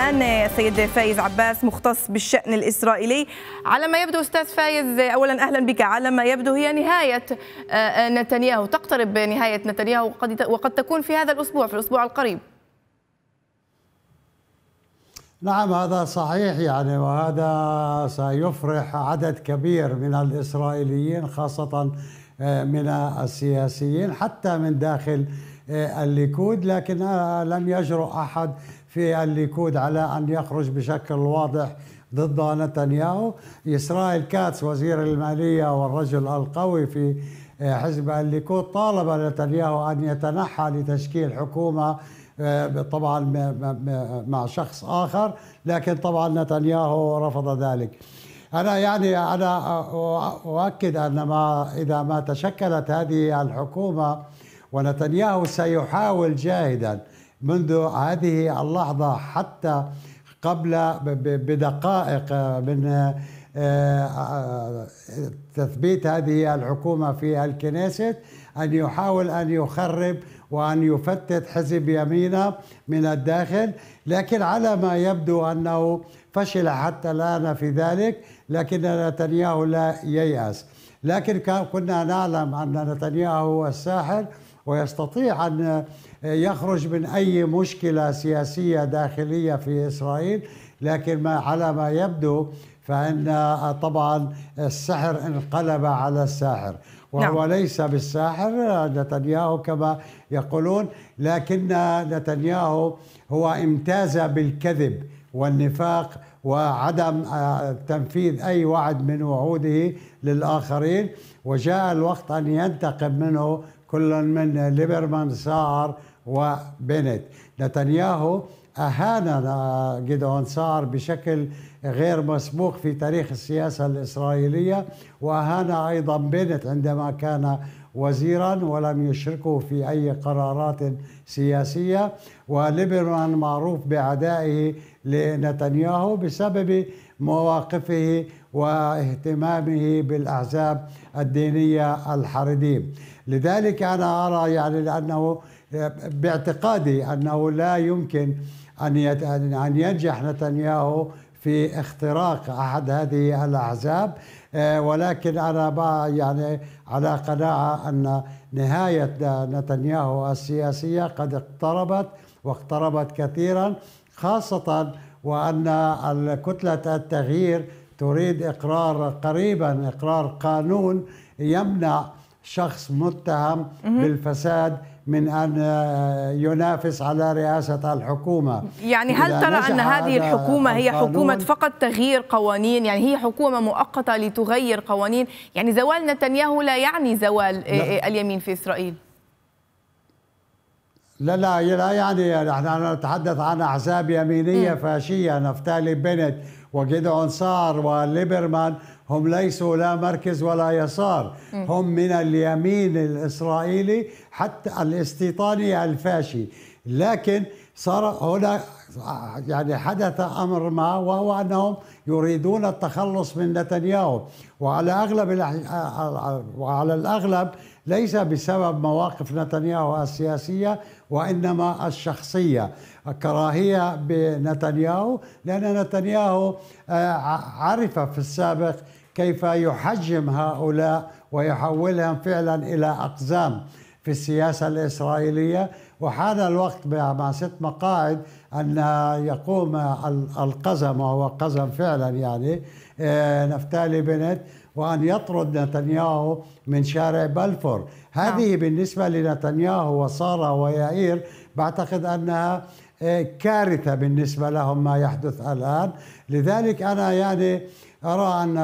الآن سيد فايز عباس مختص بالشأن الإسرائيلي على ما يبدو أستاذ فايز أولا أهلا بك على ما يبدو هي نهاية آه، آه، نتنياهو تقترب نهاية نتنياهو وقد تكون في هذا الأسبوع في الأسبوع القريب نعم هذا صحيح يعني وهذا سيفرح عدد كبير من الإسرائيليين خاصة آه، من السياسيين حتى من داخل الليكود لكن لم يجرؤ أحد في الليكود على أن يخرج بشكل واضح ضد نتنياهو إسرائيل كاتس وزير المالية والرجل القوي في آه، حزب الليكود طالب نتنياهو أن يتنحى لتشكيل حكومة آه، طبعا مع شخص آخر لكن طبعا نتنياهو رفض ذلك أنا يعني أنا أؤكد أن ما إذا ما تشكلت هذه الحكومة ونتنياهو سيحاول جاهدا منذ هذه اللحظة حتى قبل بدقائق من آه، آه، تثبيت هذه الحكومة في الكنيسة أن يحاول أن يخرب وأن يفتت حزب يمينة من الداخل لكن على ما يبدو أنه فشل حتى الآن في ذلك لكن نتنياهو لا ييأس لكن كنا نعلم أن نتنياهو هو الساحر ويستطيع أن يخرج من أي مشكلة سياسية داخلية في إسرائيل لكن ما على ما يبدو فإن آه، طبعا السحر انقلب على الساحر وهو نعم. ليس بالساحر آه، نتنياهو كما يقولون لكن آه، نتنياهو هو امتاز بالكذب والنفاق وعدم آه، تنفيذ أي وعد من وعوده للآخرين وجاء الوقت أن ينتقم منه كل من ليبرمان سار وبنت نتنياهو أهان آه، جيدون سار بشكل غير مسبوق في تاريخ السياسة الإسرائيلية وأهان أيضا بنت عندما كان وزيرا ولم يشركه في أي قرارات سياسية وليبرمان معروف بعدائه لنتنياهو بسبب مواقفه واهتمامه بالاحزاب الدينيه الحرديه لذلك انا ارى يعني لانه باعتقادي انه لا يمكن ان ان ينجح نتنياهو في اختراق احد هذه الاحزاب ولكن انا يعني على قناعه ان نهايه نتنياهو السياسيه قد اقتربت واقتربت كثيرا خاصة وأن كتلة التغيير تريد إقرار قريبا إقرار قانون يمنع شخص متهم بالفساد من أن آه، ينافس على رئاسة الحكومة يعني هل ترى أن هذه الحكومة هي حكومة فقط تغيير قوانين يعني هي حكومة مؤقتة لتغير قوانين يعني زوال نتنياهو لا يعني زوال آه، لا. آه، اليمين في إسرائيل لا لا لا يعني نحن نتحدث عن احزاب يمينيه مم. فاشيه نفتالي بنت وجدعون سار وليبرمان هم ليسوا لا مركز ولا يسار مم. هم من اليمين الاسرائيلي حتى الاستيطاني الفاشي لكن صار هنا يعني حدث امر ما وهو انهم يريدون التخلص من نتنياهو وعلى اغلب آه، آه، آه، وعلى الاغلب ليس بسبب مواقف نتنياهو السياسية وإنما الشخصية كراهية بنتنياهو لأن نتنياهو آه، عرف في السابق كيف يحجم هؤلاء ويحولهم فعلا إلى أقزام في السياسة الإسرائيلية وحان الوقت مع ست مقاعد أن يقوم القزم وهو قزم فعلا يعني آه، نفتالي بنت وأن يطرد نتنياهو من شارع بلفور هذه نعم. بالنسبة لنتنياهو وسارة ويائير بعتقد أنها آه، كارثة بالنسبة لهم ما يحدث الآن لذلك أنا يعني أرى أن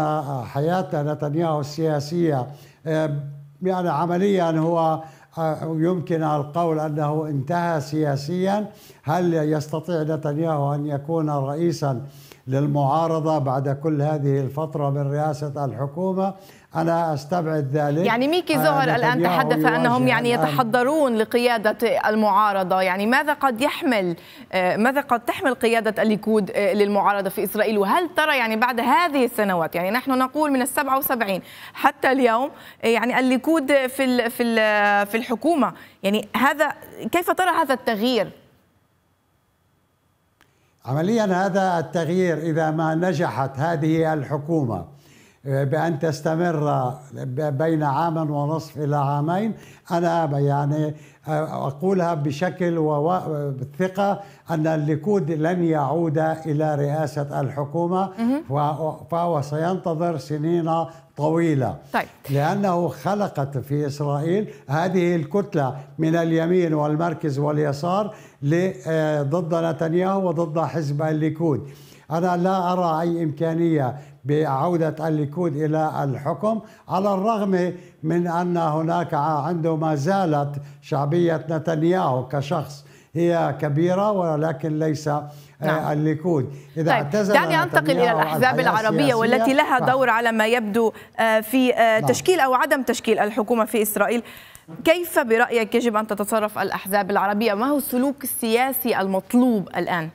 حياة نتنياهو السياسية آه، يعني عمليا هو آه، يمكن القول انه انتهى سياسيا هل يستطيع نتنياهو ان يكون رئيسا للمعارضة بعد كل هذه الفترة من رئاسة الحكومة أنا أستبعد ذلك يعني ميكي زهر الآن تحدث أنهم يعني يتحضرون لقيادة المعارضة يعني ماذا قد يحمل آه، ماذا قد تحمل قيادة الليكود آه، للمعارضة في إسرائيل وهل ترى يعني بعد هذه السنوات يعني نحن نقول من السبعة وسبعين حتى اليوم آه، يعني الليكود في في في الحكومة يعني هذا كيف ترى هذا التغيير عمليا هذا التغيير اذا ما نجحت هذه الحكومه آه، بان تستمر بين عام ونصف الى عامين انا يعني آه، اقولها بشكل وثقه ان الليكود لن يعود الى رئاسه الحكومه فهو سينتظر سنين طويلة طيب. لأنه خلقت في إسرائيل هذه الكتلة من اليمين والمركز واليسار آه، ضد نتنياهو وضد حزب الليكود أنا لا أرى أي إمكانية بعودة الليكود إلى الحكم على الرغم من أن هناك عنده ما زالت شعبية نتنياهو كشخص هي كبيرة ولكن ليس آه، نعم. الليكود إذا طيب. اعتزل دعني أنتقل إلى الأحزاب العربية والتي لها دور على ما يبدو آه، في آه، نعم. تشكيل أو عدم تشكيل الحكومة في إسرائيل كيف برأيك يجب أن تتصرف الأحزاب العربية ما هو السلوك السياسي المطلوب الآن؟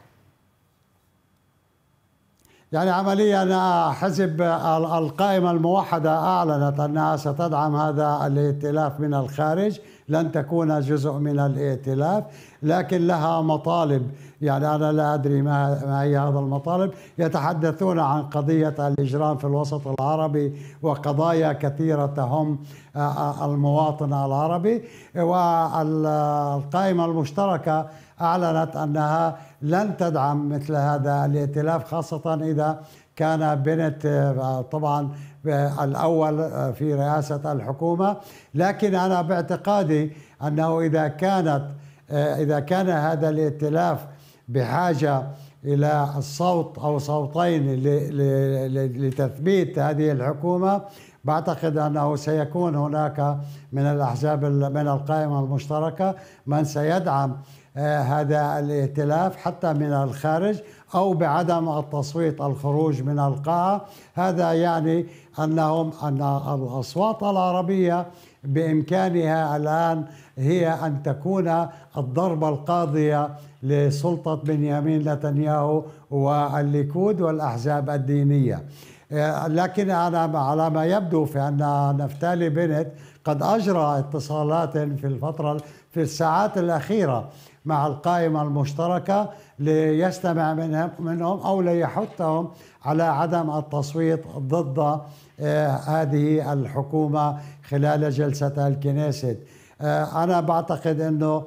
يعني عمليا حزب القائمة الموحدة أعلنت أنها ستدعم هذا الائتلاف من الخارج لن تكون جزء من الائتلاف لكن لها مطالب يعني أنا لا أدري ما, ما هي هذا المطالب يتحدثون عن قضية الإجرام في الوسط العربي وقضايا كثيرة تهم آه، آه، المواطن العربي والقائمة المشتركة أعلنت أنها لن تدعم مثل هذا الائتلاف خاصة إذا كان بنت آه، طبعا آه، الأول آه، في رئاسة الحكومة لكن أنا باعتقادي أنه إذا كانت إذا كان هذا الائتلاف بحاجة إلى الصوت أو صوتين لتثبيت هذه الحكومة بعتقد انه سيكون هناك من الاحزاب من القائمه المشتركه من سيدعم آه، هذا الائتلاف حتى من الخارج او بعدم التصويت الخروج من القاعه هذا يعني انهم ان الاصوات العربيه بامكانها الان هي ان تكون الضربه القاضيه لسلطه بنيامين نتنياهو والليكود والاحزاب الدينيه آه، لكن انا على ما يبدو فان نفتالي بنت قد اجرى اتصالات في الفتره في الساعات الاخيره مع القائمة المشتركة ليستمع منهم منهم أو ليحثهم على عدم التصويت ضد آه، هذه الحكومة خلال جلسة الكنيست آه، أنا بعتقد أنه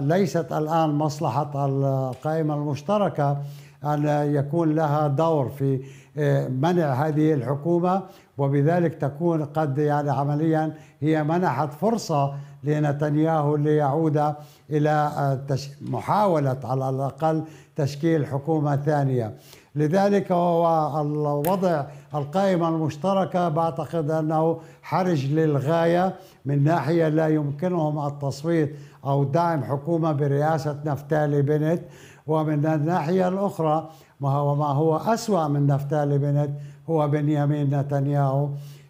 ليست الآن مصلحة القائمة المشتركة أن يكون لها دور في آه، منع هذه الحكومة وبذلك تكون قد يعني عمليا هي منحت فرصة لنتنياهو ليعود إلى آه، محاولة على الأقل تشكيل حكومة ثانية لذلك هو الوضع القائمة المشتركة بعتقد أنه حرج للغاية من ناحية لا يمكنهم التصويت أو دعم حكومة برئاسة نفتالي بنت ومن الناحية الأخرى ما هو ما هو أسوأ من نفتالي بنت هو بنيامين نتنياهو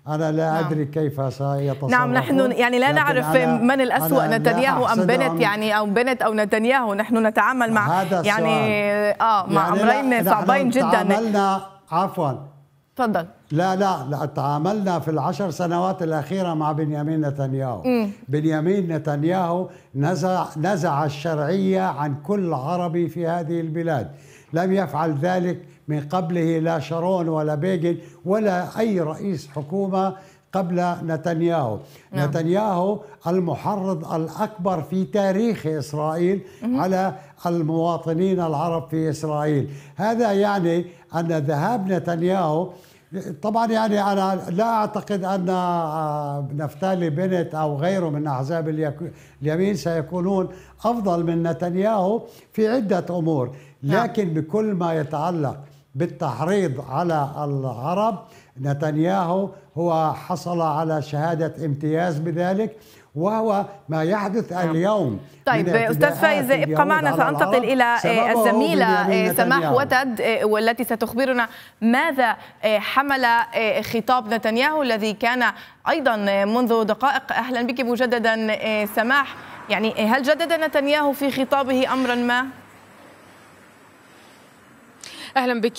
أنا لا نعم. أدري كيف سيتصرف نعم نحن يعني لا نعرف من الأسوأ نتنياهو أم بنت يعني أو بنت أو نتنياهو نحن نتعامل مع هذا يعني آه مع يعني أمرين صعبين جدا عفوا تفضل لا لا لا تعاملنا في العشر سنوات الأخيرة مع بنيامين نتنياهو مم. بنيامين نتنياهو نزع, نزع الشرعية عن كل عربي في هذه البلاد لم يفعل ذلك من قبله لا شارون ولا بيجن ولا أي رئيس حكومة قبل نتنياهو نعم. نتنياهو المحرض الأكبر في تاريخ إسرائيل مم. على المواطنين العرب في إسرائيل هذا يعني أن ذهاب نتنياهو طبعا يعني انا لا اعتقد ان آه، نفتالي بنت او غيره من احزاب اليمين سيكونون افضل من نتنياهو في عده امور نعم. لكن بكل ما يتعلق بالتحريض على العرب نتنياهو هو حصل على شهاده امتياز بذلك وهو ما يحدث نعم. اليوم طيب استاذ فايز ابقى معنا سانتقل الى الزميله آه، سماح وتد آه، والتي ستخبرنا ماذا آه، حمل خطاب نتنياهو الذي كان ايضا منذ دقائق اهلا بك مجددا سماح يعني هل جدد نتنياهو في خطابه امرا ما؟ أهلا بك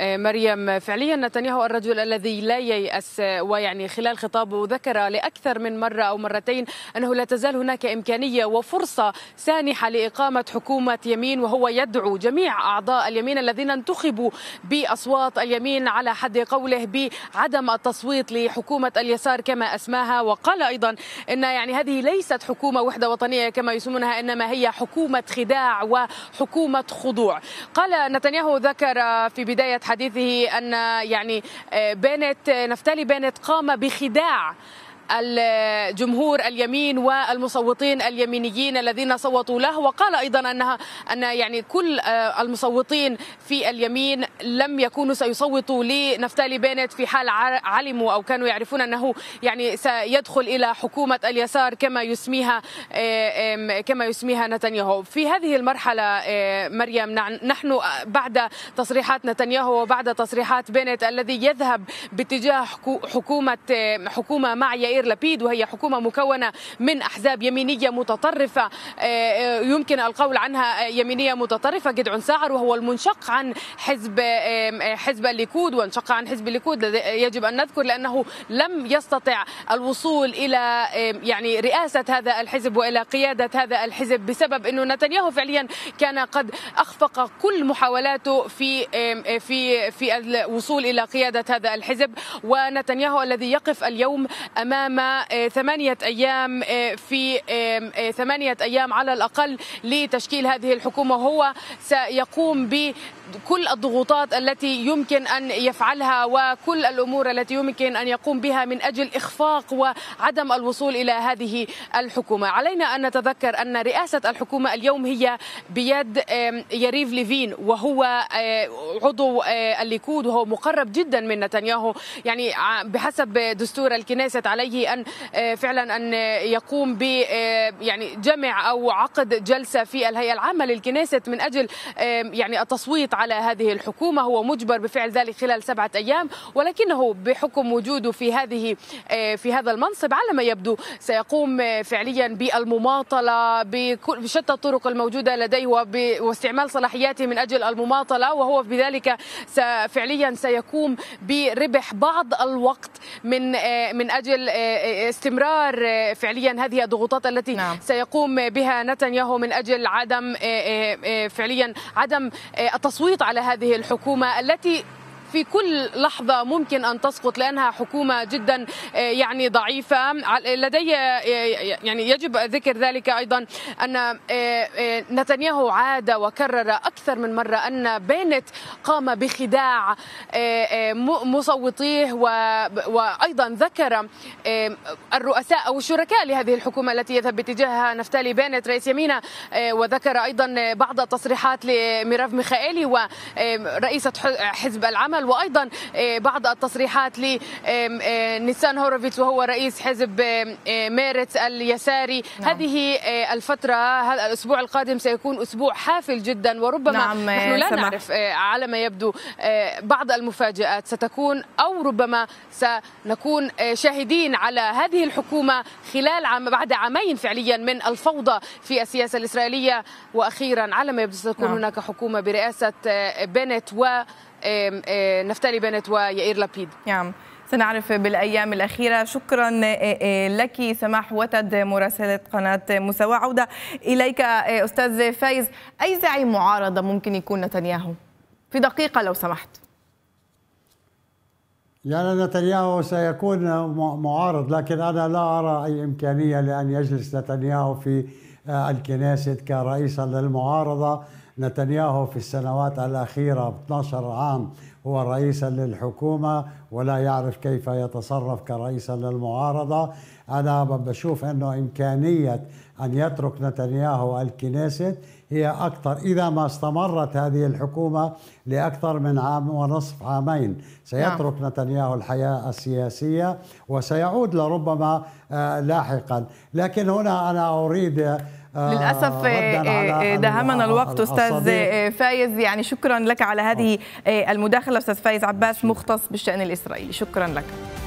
مريم فعليا نتنياهو الرجل الذي لا ييأس ويعني خلال خطابه ذكر لأكثر من مرة أو مرتين أنه لا تزال هناك إمكانية وفرصة سانحة لإقامة حكومة يمين وهو يدعو جميع أعضاء اليمين الذين انتخبوا بأصوات اليمين على حد قوله بعدم التصويت لحكومة اليسار كما أسماها وقال أيضا أن يعني هذه ليست حكومة وحدة وطنية كما يسمونها إنما هي حكومة خداع وحكومة خضوع قال نتنياهو ذكر في بداية حديثه أن يعني آه، بنت نفتالي بنت قام بخداع الجمهور اليمين والمصوتين اليمينيين الذين صوتوا له وقال ايضا انها ان يعني كل آه، المصوتين في اليمين لم يكونوا سيصوتوا لنفتالي بينت في حال علموا او كانوا يعرفون انه يعني سيدخل الى حكومه اليسار كما يسميها آه، كما يسميها نتنياهو في هذه المرحله آه، مريم نحن بعد تصريحات نتنياهو وبعد تصريحات بينت الذي يذهب باتجاه حكومه حكومه مع السير لبيد وهي حكومة مكونة من أحزاب يمينية متطرفة آه، آه، يمكن القول عنها آه، يمينية متطرفة جدعون ساعر وهو المنشق عن حزب حزب الليكود وانشق عن حزب الليكود يجب أن نذكر لأنه لم يستطع الوصول إلى يعني رئاسة هذا الحزب وإلى قيادة هذا الحزب بسبب أنه نتنياهو فعليا كان قد أخفق كل محاولاته في في في الوصول إلى قيادة هذا الحزب ونتنياهو الذي يقف اليوم أمام امام آه، ثمانيه ايام آه، في آه، ثمانيه ايام على الاقل لتشكيل هذه الحكومه هو سيقوم ب كل الضغوطات التي يمكن ان يفعلها وكل الامور التي يمكن ان يقوم بها من اجل اخفاق وعدم الوصول الى هذه الحكومه، علينا ان نتذكر ان رئاسه الحكومه اليوم هي بيد يريف ليفين وهو عضو الليكود وهو مقرب جدا من نتنياهو، يعني بحسب دستور الكنيسة عليه ان آه، فعلا ان آه، يقوم ب آه، يعني جمع او عقد جلسه في الهيئه العامه للكنيسة من اجل يعني التصويت على هذه الحكومه هو مجبر بفعل ذلك خلال سبعه ايام ولكنه بحكم وجوده في هذه في هذا المنصب على ما يبدو سيقوم فعليا بالمماطله بشتى الطرق الموجوده لديه واستعمال صلاحياته من اجل المماطله وهو بذلك فعليا سيقوم بربح بعض الوقت من من اجل استمرار آه، فعليا هذه الضغوطات التي نعم. سيقوم بها نتنياهو من اجل عدم آه، آه، فعليا عدم التصويت على هذه الحكومه التي في كل لحظه ممكن ان تسقط لانها حكومه جدا آه، يعني ضعيفه لدي آه، يعني يجب ذكر ذلك ايضا ان آه، نتنياهو عاد وكرر اكثر من مره ان بينت قام بخداع مصوتيه وايضا ذكر الرؤساء او الشركاء لهذه الحكومه التي يذهب باتجاهها نفتالي بينت رئيس يمينه وذكر ايضا بعض التصريحات لميراف ميخائيلي ورئيسه حزب العمل العمل وايضا آه، بعض التصريحات لنيسان آه، هوروفيتس وهو رئيس حزب آه، ميرت اليساري نعم. هذه الفتره هذا الاسبوع القادم سيكون اسبوع حافل جدا وربما نعم نحن لا سمح. نعرف على ما يبدو بعض المفاجات ستكون او ربما سنكون شاهدين على هذه الحكومه خلال عام بعد عامين فعليا من الفوضى في السياسه الاسرائيليه واخيرا على ما يبدو ستكون نعم. هناك حكومه برئاسه بنت و نفتالي بنت ويائير لابيد نعم سنعرف بالأيام الأخيرة شكرا لك سماح وتد مراسلة قناة مساواة عودة إليك أستاذ فايز أي زعيم معارضة ممكن يكون نتنياهو في دقيقة لو سمحت يعني نتنياهو سيكون معارض لكن أنا لا أرى أي إمكانية لأن يجلس نتنياهو في الكنيسة كرئيسا للمعارضة نتنياهو في السنوات الأخيرة 12 عام هو رئيسا للحكومة ولا يعرف كيف يتصرف كرئيسا للمعارضة أنا بشوف أنه إمكانية أن يترك نتنياهو الكنيست هي أكثر إذا ما استمرت هذه الحكومة لأكثر من عام ونصف عامين سيترك نعم. نتنياهو الحياة السياسية وسيعود لربما آه، لاحقا لكن هنا أنا أريد آه، للاسف آه، دهمنا آه، الوقت استاذ فايز يعني شكرا لك على هذه المداخله استاذ فايز عباس مختص بالشان الاسرائيلي شكرا لك